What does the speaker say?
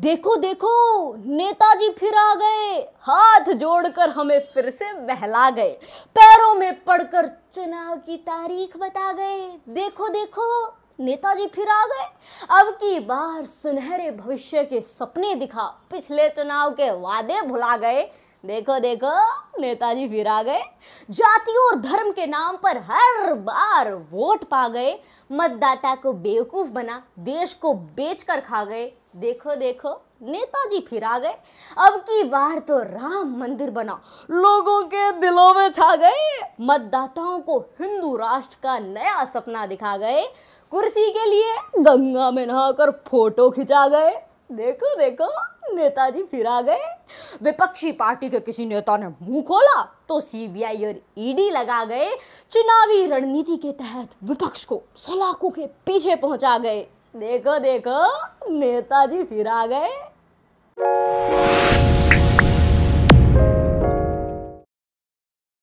देखो देखो नेताजी फिर आ गए हाथ जोड़कर हमें फिर से बहला गए पैरों में पड़कर चुनाव की तारीख बता गए देखो देखो नेताजी फिर आ गए अब की बार सुनहरे भविष्य के सपने दिखा पिछले चुनाव के वादे भुला गए देखो देखो नेताजी फिर आ गए जाति और धर्म के नाम पर हर बार वोट पा गए मतदाता को बेवकूफ बना देश को बेचकर खा गए देखो देखो नेताजी फिर आ गए अब की बार तो राम मंदिर बना लोगों के दिलों में छा गए मतदाताओं को हिंदू राष्ट्र का नया सपना दिखा गए कुर्सी के लिए गंगा में नहाकर फोटो खिंचा गए देखो देखो नेताजी फिर आ गए विपक्षी पार्टी के किसी नेता ने मुंह खोला तो सीबीआई और ईडी e लगा गए चुनावी रणनीति के तहत विपक्ष को सलाखों के पीछे पहुंचा गए देखो देखो नेताजी फिर आ गए